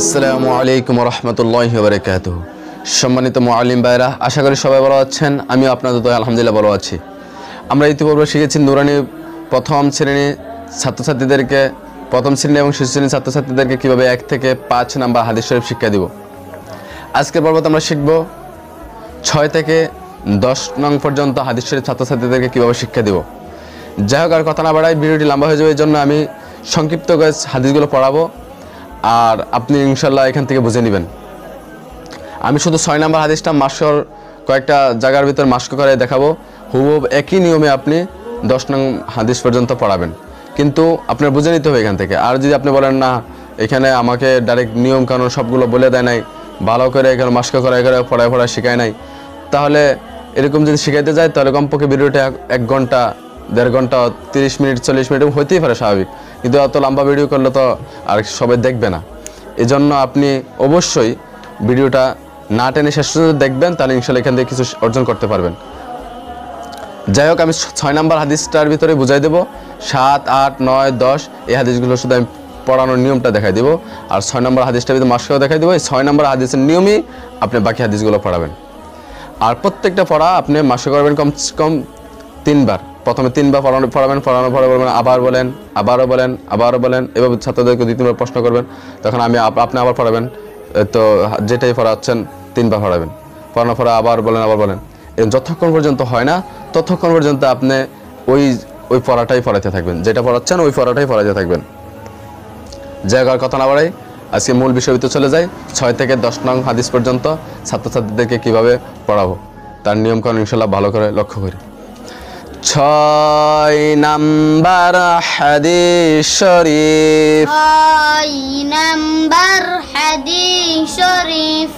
আসসালামু আলাইকুম রহমতুল্লাহ বারকাত সম্মানিত মোয়ালিম বাইরা আশা করি সবাই ভালো আছেন আমিও আপনাদের তো আলহামদুলিল্লাহ ভালো আছি আমরা ইতিপূর্বে শিখেছি নুরানি প্রথম শ্রেণী ছাত্রছাত্রীদেরকে প্রথম শ্রেণী এবং শিশু শ্রেণীর ছাত্রছাত্রীদেরকে কীভাবে এক থেকে পাঁচ নাম্বার হাদিস শরীফ শিক্ষা দিব আজকের পর্বত আমরা শিখব ছয় থেকে দশ নং পর্যন্ত হাদিস শরীফ ছাত্রছাত্রীদেরকে কীভাবে শিক্ষা দিব যাই হোক আর কথা না বাড়াই ভিডিওটি লম্বা হয়ে যাবে এই জন্য আমি সংক্ষিপ্ত হাদিসগুলো পড়াবো আর আপনি ইনশাল্লাহ এখান থেকে বুঝে নেবেন আমি শুধু ছয় নম্বর হাদিসটা মাস্কর কয়েকটা জায়গার ভিতর মাস্ক করে দেখাবো হুবহুব একই নিয়মে আপনি দশ নং হাদিস পর্যন্ত পড়াবেন কিন্তু আপনার বুঝে নিতে হবে এখান থেকে আর যদি আপনি বলেন না এখানে আমাকে ডাইরেক্ট নিয়ম কানুন সবগুলো বলে দেয় নাই ভালো করে এখানে মাস্ক করে করে পড়ায় পড়ায় শেখায় নাই তাহলে এরকম যদি শেখাইতে যায় তাহলে কমপক্ষে ভিডিওটা এক ঘন্টা দেড় ঘন্টা তিরিশ মিনিট চল্লিশ মিনিট হইতেই পারে স্বাভাবিক কিন্তু এত লম্বা ভিডিও করলে তো আর সবাই দেখবে না এজন্য আপনি অবশ্যই ভিডিওটা না টেনে শেষ দেখবেন তাহলে ইনশাল্লাহ এখান থেকে কিছু অর্জন করতে পারবেন যাই হোক আমি ছয় নাম্বার হাদিসটার ভিতরে বুঝাই দেবো সাত আট নয় দশ এই হাদিসগুলো শুধু আমি পড়ানোর নিয়মটা দেখাই দেব আর ছয় নম্বর হাদিসটা ভিতরে মাসকেও দেখাই দেবো এই ছয় নম্বর হাদিসের নিয়মই আপনি বাকি হাদিসগুলো পড়াবেন আর প্রত্যেকটা পড়া আপনি মাসে করবেন কম কম তিনবার প্রথমে তিনবার পড়ানো পড়াবেন পড়ানো পরে বলবেন আবার বলেন আবারও বলেন আবারও বলেন এভাবে ছাত্রদেরকে তিনবার প্রশ্ন করবেন তখন আমি আপনি আবার পড়াবেন তো যেটাই পড়াচ্ছেন তিনবার পড়াবেন পড়ানো পরে আবার বলেন আবার বলেন যতক্ষণ পর্যন্ত হয় না ততক্ষণ পর্যন্ত আপনি ওই ওই পড়াটাই পড়াতে থাকবেন যেটা পড়াচ্ছেন ওই পড়াটাই পড়াতে থাকবেন জায়গার কথা না বাড়াই আজকে মূল বিষয়বিতে চলে যায় ছয় থেকে দশ নং হাদিস পর্যন্ত ছাত্রছাত্রীদেরকে কীভাবে পড়াবো তার নিয়মকানুন ইনশাল্লাহ ভালো করে লক্ষ্য করি ছয় নাম্বার হাদিস শরীফ ছয় নাম্বার হাদিস শরীফ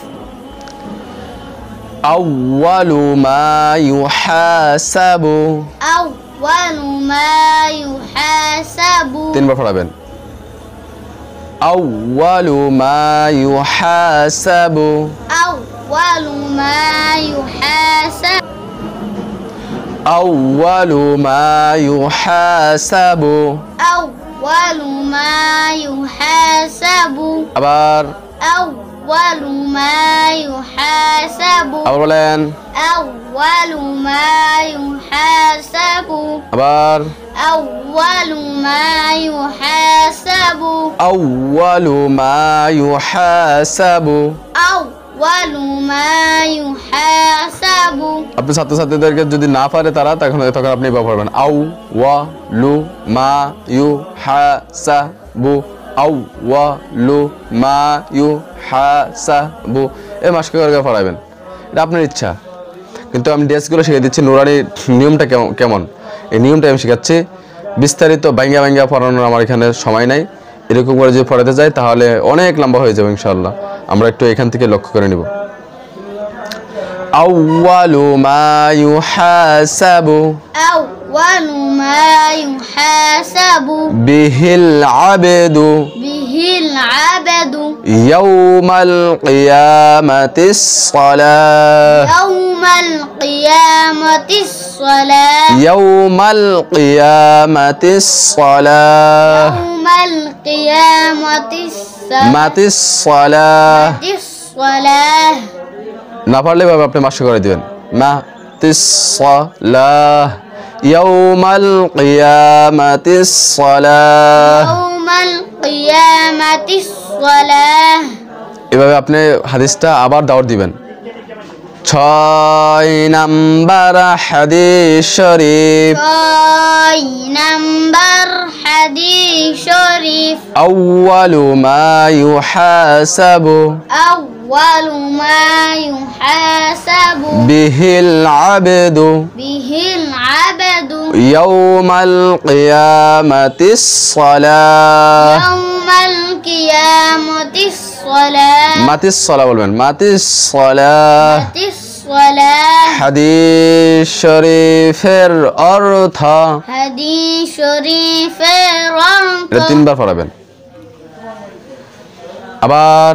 أول ما يحاسب أول ما يحاسب بار পড়াবেন أول ما يحاسب أول ما يحاسب أول ما يحاسب أول ما يحاسب أبار أول ما يحاسب أولا أول ما يحاسب أبار أول ما يحاسب أول ما يحاسب أول ما يحاسب বাবু আপনি ছাত্রছাত্রীদেরকে যদি না পারে তারা তখন তখন আপনি ব্যবহার করবেন আউ ওয়া লু মা ইউ হা সা বু আউ ওয়া লু মা ইউ হা সা বু এ মাসকে করে পড়াবেন এটা আপনার ইচ্ছা কিন্তু আমি ড্রেসগুলো শিখে দিচ্ছি নুরানি নিয়মটা কেমন এই নিয়মটা আমি শিখাচ্ছি বিস্তারিত ব্যাঙ্গা ব্যাঙ্গা পড়ানোর আমার এখানে সময় নাই এরকম করে যদি পড়াতে যাই তাহলে অনেক লম্বা হয়ে যাবে ইনশাল্লাহ আমরা একটু এখান থেকে লক্ষ্য করে নিব أول ما يحاسب أول ما يحاسب به العبد به العبد يوم القيامة الصلاة يوم القيامة الصلاة يوم القيامة الصلاة يوم القيامة الصلاة مت الصلاة الصلاة না পারলে এভাবে আপনি মাস্ক করে দেবেন মা তিসলাহ يوم القيامة الصلاة يوم القيامة الصلاة এভাবে আপনি হাদিসটা আবার দাওয়াত দিবেন ছয় নাম্বার হাদিস শরীফ ছয় নাম্বার হাদিস শরীফ আউয়ালু মা ইউহাসাবু আউয়ালু أول ما يحاسب به العبد به العبد يوم القيامة الصلاة يوم القيامة الصلاة مات الصلاة বলবেন مات الصلاة مات الصلاة حديث شريف অর্থ حديث شريف অর্থ তিনবার পড়াবেন أبار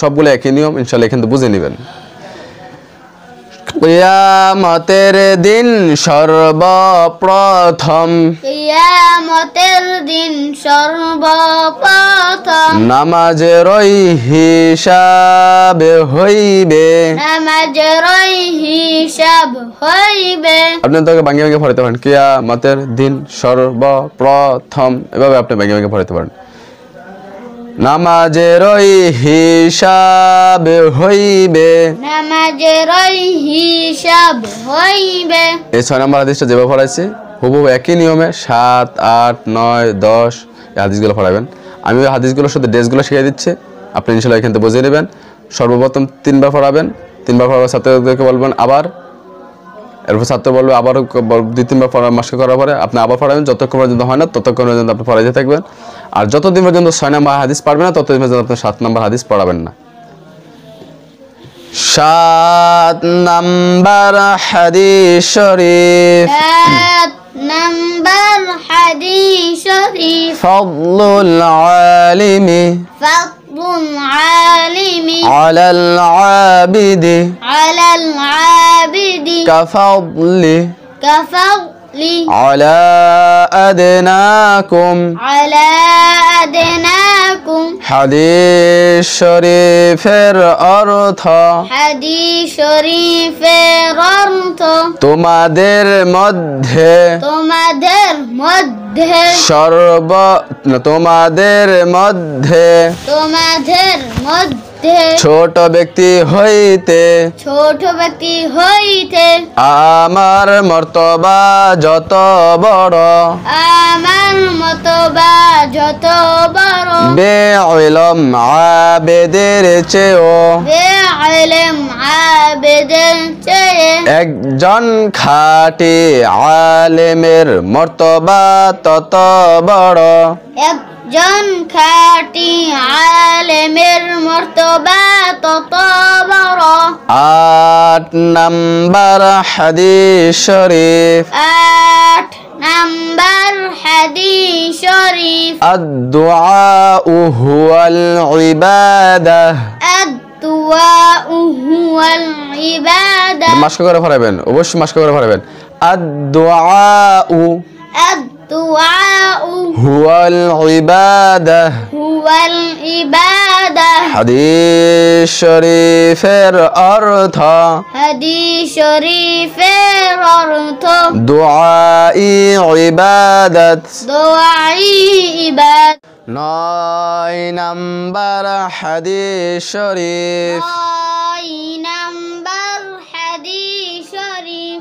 সবগুলো একই নিয়ম ইনশাল্লাহ এখান থেকে বুঝে নেবেন কিয়ামতের দিন সর্বপ্রথম কিয়ামতের দিন সর্বপ্রথম নামাজেরই হিসাব হইবে নামাজেরই হিসাব হইবে আপনি তোকে ভাঙ্গে ভাঙ্গে পড়তে পারেন কিয়ামতের দিন সর্বপ্রথম এভাবে আপনি ভাঙ্গে ভাঙ্গে পড়তে পারেন নামাজেরই হিসাব হইবে নামাজেরই হিসাব হইবে এই ছয় নম্বর হাদিসটা যেভাবে পড়াইছি হুবহু একই নিয়মে সাত আট নয় দশ এই হাদিসগুলো পড়াবেন আমি ওই হাদিসগুলোর সাথে ড্রেসগুলো শিখিয়ে দিচ্ছি আপনি ইনশাল্লাহ এখান থেকে বুঝে নেবেন সর্বপ্রথম তিনবার পড়াবেন তিনবার পড়াবার ছাত্রদেরকে বলবেন আবার এরপর ছাত্র বলবে আবারও দুই তিনবার পরামর্শ করার পরে আপনি আবার পড়াবেন যতক্ষণ পর্যন্ত হয় না ততক্ষণ পর্যন্ত আপনি পড়াইতে থাকবেন আর যতদিন পর্যন্ত ছয় নম্বর হাদিস পারবে না ততদিন পর্যন্ত আপনি সাত নম্বর হাদিস পড়াবেন না সাত নম্বর হাদিস শরীফ নম্বর হাদিস শরীফ ফযলুল আলিমি ফযলুল আলিমি আলাল আবিদি আলাল আবিদি কাফাদলি কাফাদ على أدناكم على أدناكم حديث شريف الأرض حديث شريف الأرض ثم در مده ثم در مده شرب ثم در مده ثم در مده হইতে ছোট ব্যক্তি হইতে ছোট ব্যক্তি হইতে আমার মর্তবা যত বড় আমার মর্তবা যত বড় বে ইলম আবেদের চেয়েও বে ইলম আবেদের চেয়ে একজন খাটি আলেমের মর্তবা তত বড় এক জন খাটি আলেমের মর্তবা তত বড় আট নাম্বার হাদিস শরীফ আট নাম্বার হাদিস শরীফ الدعاء هو العبادة মাস্ক করে পড়াবেন অবশ্যই মাস্ক করে আদুয়া উ আদ هو العبادة هو العبادة حديث شريف الأرض حديث شريف الأرض دعائي عبادة دعائي عبادة ناي نمبر حديث شريف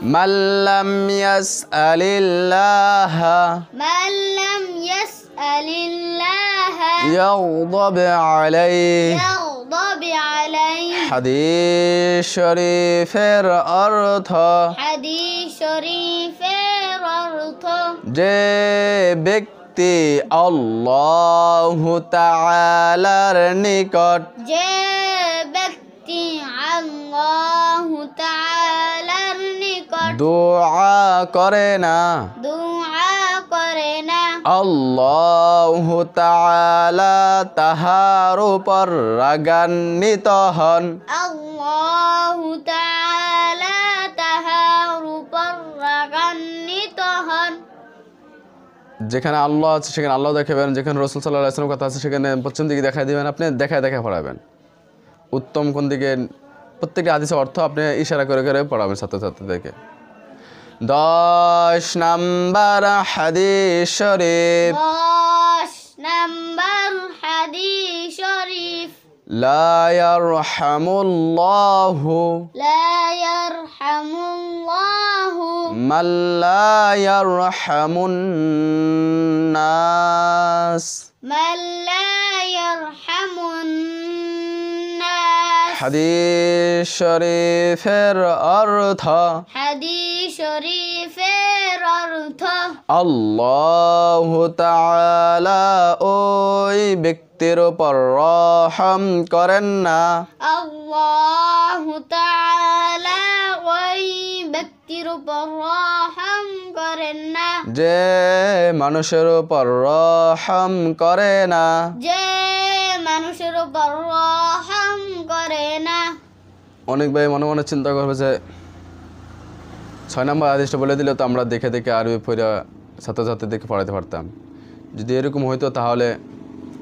من لم يسأل الله من لم يسأل الله يغضب عليه يغضب عليه حديث شريف الأرض حديث شريف الأرض جيبك الله تعالى তাআলার নিকট যে ব্যক্তি আল্লাহ দোয়া করে না আল্লাহ তাহার উপর রাগান্বিত হন যেখানে আল্লাহ আছে সেখানে আল্লাহ দেখাবেন যেখানে রসুল সাল্লাহ আসলাম কথা আছে সেখানে পশ্চিম দিকে দেখা দেবেন আপনি দেখায় দেখা পড়াবেন উত্তম কোন দিকে প্রত্যেকটা আদিসের অর্থ আপনি ইশারা করে করে পড়াবেন ছাত্রছাত্রীদেরকে داش نمبر حدیث شریف داش نمبر حدیث شریف لا يرحم الله لا يرحم الله من لا يرحم الناس من لا يرحم الناس حديث شريف الأرض حديث শরীফের অর্থ আল্লাহ তাআলা ওই ব্যক্তির উপর রহম করেন না আল্লাহ তাআলা ওই ব্যক্তির উপর রহম করেন না যে মানুষের উপর রহম করে না যে মানুষের উপর রহম করে না অনেক ভাই মনে মনে চিন্তা করবে যে ছয় নম্বর আদেশটা বলে দিলে তো আমরা দেখে দেখে আরবি পড়া ছাত্রছাত্রীদেরকে পড়াতে পারতাম যদি এরকম হইতো তাহলে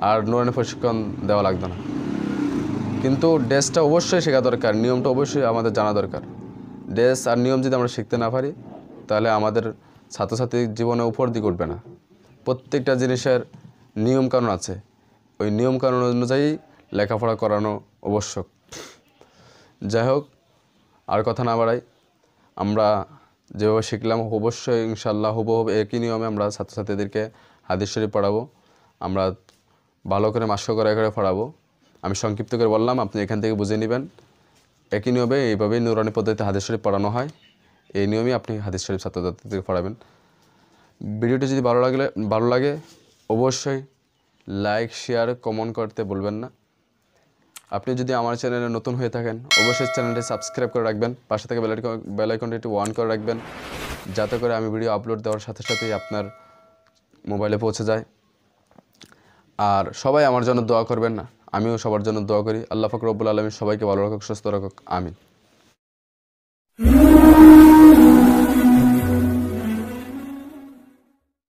আর নুরানি প্রশিক্ষণ দেওয়া লাগতো না কিন্তু ড্রেসটা অবশ্যই শেখা দরকার নিয়মটা অবশ্যই আমাদের জানা দরকার ড্রেস আর নিয়ম যদি আমরা শিখতে না পারি তাহলে আমাদের ছাত্রছাত্রীর জীবনে উপর দিক উঠবে না প্রত্যেকটা জিনিসের নিয়মকানুন আছে ওই নিয়মকানুন অনুযায়ী লেখাপড়া করানো আবশ্যক যাই হোক আর কথা না বাড়াই আমরা যেভাবে শিখলাম অবশ্যই ইনশাল্লাহ হুবহব একই নিয়মে আমরা ছাত্রছাত্রীদেরকে হাদিস শরীফ পড়াবো আমরা ভালো করে মাস্ক করে করে পড়াবো আমি সংক্ষিপ্ত করে বললাম আপনি এখান থেকে বুঝে নেবেন একই নিয়মে এইভাবেই নুরানি পদ্ধতিতে হাদিস শরীফ পড়ানো হয় এই নিয়মেই আপনি হাদিস শরীফ ছাত্রছাত্রীদেরকে পড়াবেন ভিডিওটি যদি ভালো লাগলে ভালো লাগে অবশ্যই লাইক শেয়ার কমেন্ট করতে বলবেন না আপনি যদি আমার চ্যানেলে নতুন হয়ে থাকেন অবশ্যই চ্যানেলটি সাবস্ক্রাইব করে রাখবেন পাশে থেকে বেলাইকনটি একটি ওয়ান করে রাখবেন যাতে করে আমি ভিডিও আপলোড দেওয়ার সাথে সাথেই আপনার মোবাইলে পৌঁছে যায় আর সবাই আমার জন্য দোয়া করবেন না আমিও সবার জন্য দোয়া করি আল্লাহ ফকরবুল আলমী সবাইকে ভালো রাখুক সুস্থ রাখুক আমিন